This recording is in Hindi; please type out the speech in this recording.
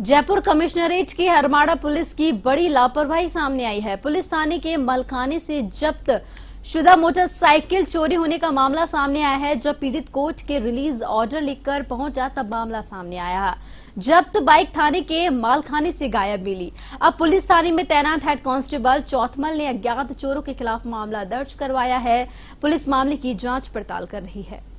जयपुर कमिश्नरेट के हरमाड़ा पुलिस की बड़ी लापरवाही सामने आई है पुलिस थाने के मलखाने से जब्त शुदा मोटरसाइकिल चोरी होने का मामला सामने आया है जब पीड़ित कोर्ट के रिलीज ऑर्डर लिखकर पहुंचा तब मामला सामने आया जब्त बाइक थाने के मालखाने से गायब मिली अब पुलिस थाने में तैनात हेड कांस्टेबल चौथमल ने अज्ञात चोरों के खिलाफ मामला दर्ज करवाया है पुलिस मामले की जांच पड़ताल कर रही है